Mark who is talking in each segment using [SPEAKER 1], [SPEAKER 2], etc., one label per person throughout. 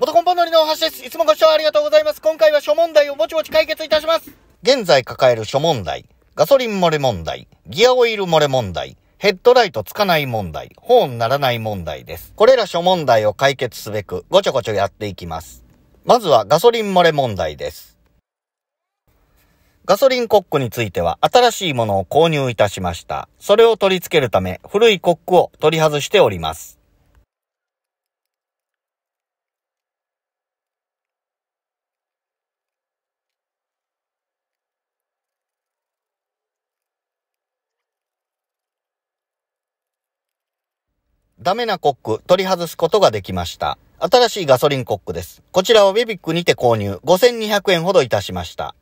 [SPEAKER 1] 元コンポンドリの橋です。いつもご視聴ありがとうございます。今回は諸問題をぼちぼち解決いたします。現在抱える諸問題、ガソリン漏れ問題、ギアオイル漏れ問題、ヘッドライトつかない問題、ホーンならない問題です。これら諸問題を解決すべく、ごちょごちょやっていきます。まずはガソリン漏れ問題です。ガソリンコックについては新しいものを購入いたしました。それを取り付けるため古いコックを取り外しております。ダメなコック取り外すことができました。新しいガソリンコックです。こちらはウェビックにて購入5200円ほどいたしました。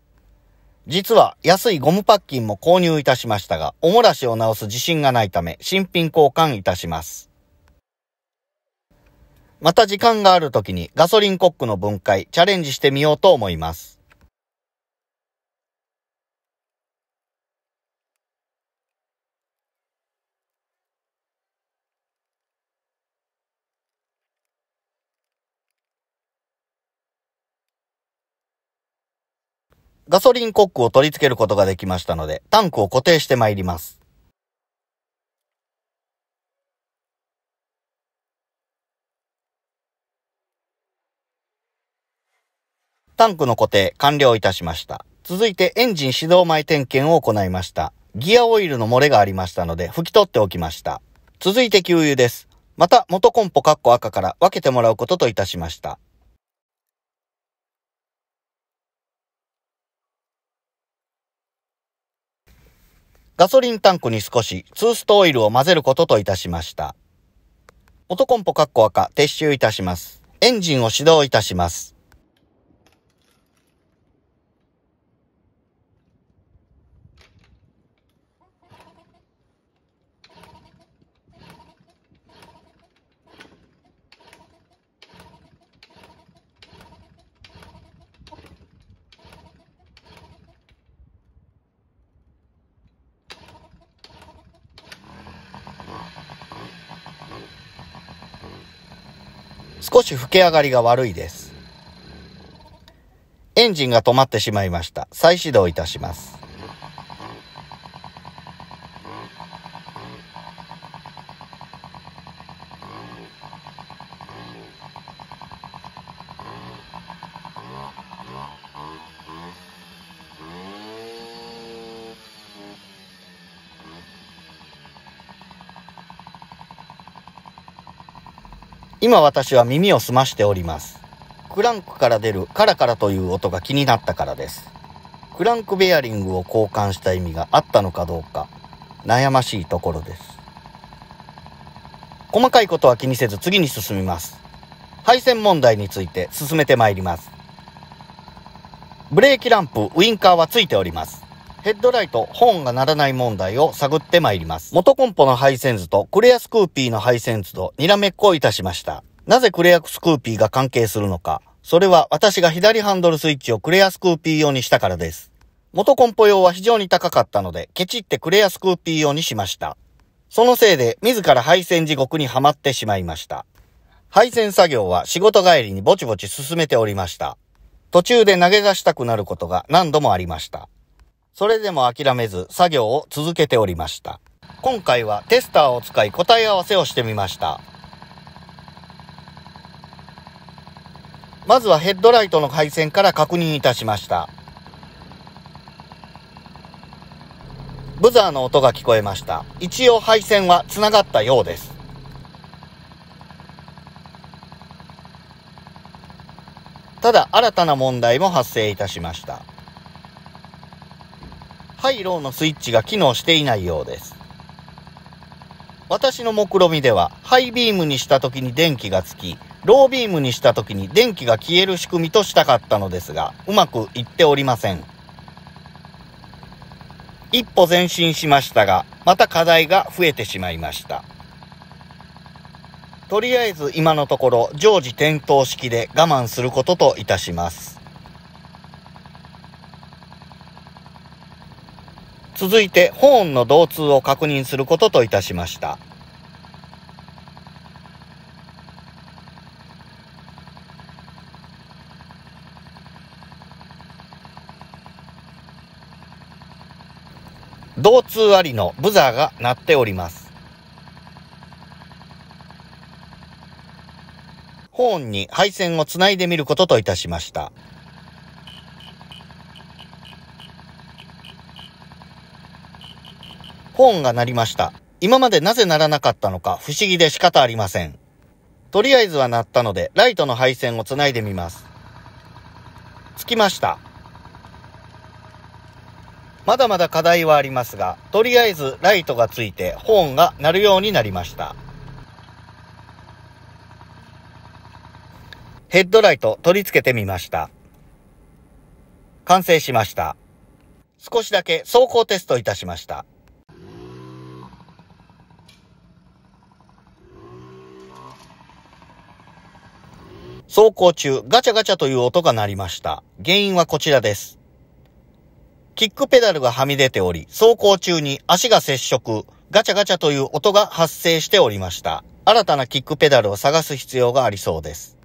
[SPEAKER 1] 実は安いゴムパッキンも購入いたしましたが、おもらしを直す自信がないため新品交換いたします。また時間がある時にガソリンコックの分解チャレンジしてみようと思います。ガソリンコックを取り付けることができましたので、タンクを固定してまいります。タンクの固定完了いたしました。続いてエンジン始動前点検を行いました。ギアオイルの漏れがありましたので拭き取っておきました。続いて給油です。また元コンポカッコ赤から分けてもらうことといたしました。ガソリンタンクに少しツーストオイルを混ぜることといたしました。元コンポカッコ赤撤収いたします。エンジンを始動いたします。少し吹け上がりが悪いです。エンジンが止まってしまいました。再始動いたします。今私は耳を澄ましております。クランクから出るカラカラという音が気になったからです。クランクベアリングを交換した意味があったのかどうか、悩ましいところです。細かいことは気にせず次に進みます。配線問題について進めてまいります。ブレーキランプ、ウインカーはついております。ヘッドライト、ホーンが鳴らない問題を探ってまいります。元コンポの配線図とクレアスクーピーの配線図とにらめっこをいたしました。なぜクレアスクーピーが関係するのか。それは私が左ハンドルスイッチをクレアスクーピー用にしたからです。元コンポ用は非常に高かったので、ケチってクレアスクーピー用にしました。そのせいで、自ら配線地獄にはまってしまいました。配線作業は仕事帰りにぼちぼち進めておりました。途中で投げ出したくなることが何度もありました。それでも諦めず作業を続けておりました。今回はテスターを使い答え合わせをしてみました。まずはヘッドライトの配線から確認いたしました。ブザーの音が聞こえました。一応配線は繋がったようです。ただ新たな問題も発生いたしました。ハイローのスイッチが機能していないようです。私の目論見みでは、ハイビームにした時に電気がつき、ロービームにした時に電気が消える仕組みとしたかったのですが、うまくいっておりません。一歩前進しましたが、また課題が増えてしまいました。とりあえず今のところ常時点灯式で我慢することといたします。続いて、ホーンの導通を確認することといたしました。導通ありのブザーが鳴っております。ホーンに配線をつないでみることといたしました。ホーンが鳴りました。今までなぜ鳴らなかったのか不思議で仕方ありません。とりあえずは鳴ったので、ライトの配線をつないでみます。つきました。まだまだ課題はありますが、とりあえずライトがついてホーンが鳴るようになりました。ヘッドライト取り付けてみました。完成しました。少しだけ走行テストいたしました。走行中、ガチャガチャという音が鳴りました。原因はこちらです。キックペダルがはみ出ており、走行中に足が接触、ガチャガチャという音が発生しておりました。新たなキックペダルを探す必要がありそうです。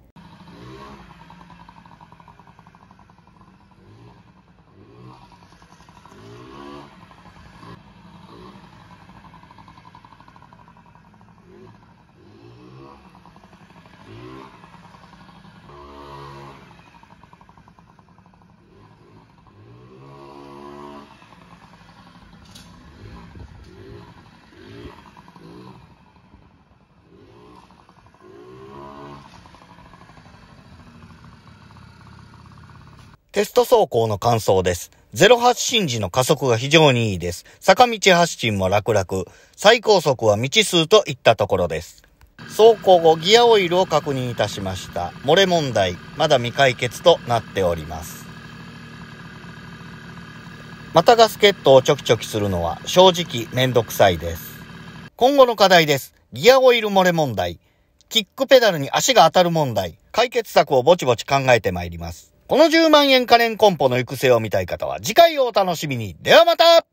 [SPEAKER 1] テスト走行の感想です。0発進時の加速が非常にいいです。坂道発進も楽々。最高速は未知数といったところです。走行後ギアオイルを確認いたしました。漏れ問題、まだ未解決となっております。またガスケットをちょきちょきするのは正直めんどくさいです。今後の課題です。ギアオイル漏れ問題。キックペダルに足が当たる問題。解決策をぼちぼち考えてまいります。この10万円カレンコンポの行く末を見たい方は次回をお楽しみに。ではまた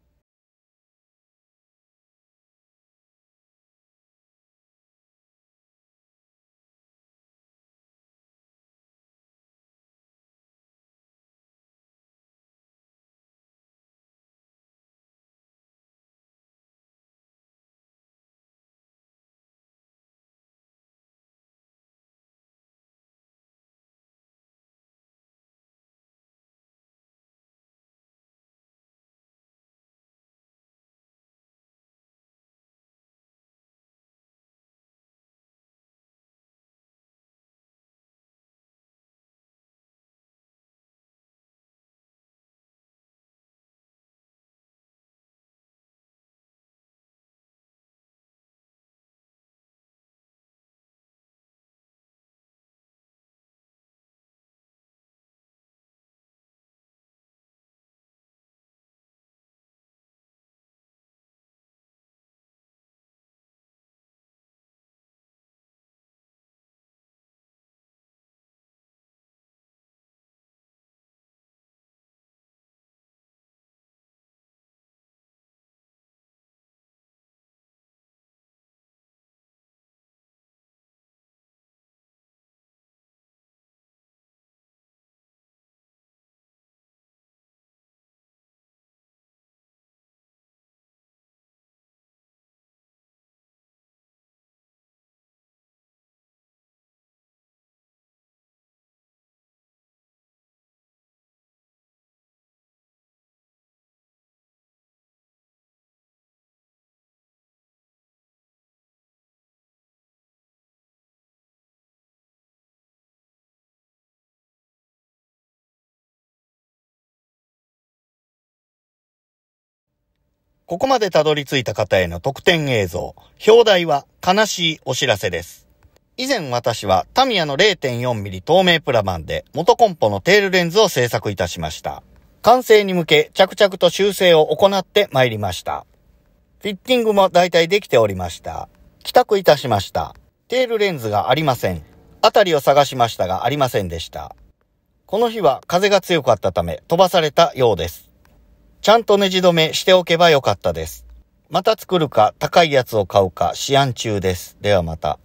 [SPEAKER 1] ここまでたどり着いた方への特典映像、表題は悲しいお知らせです。以前私はタミヤの 0.4mm 透明プラ板で元コンポのテールレンズを制作いたしました。完成に向け着々と修正を行ってまいりました。フィッティングも大体できておりました。帰宅いたしました。テールレンズがありません。あたりを探しましたがありませんでした。この日は風が強かったため飛ばされたようです。ちゃんとネジ止めしておけばよかったです。また作るか、高いやつを買うか、試案中です。ではまた。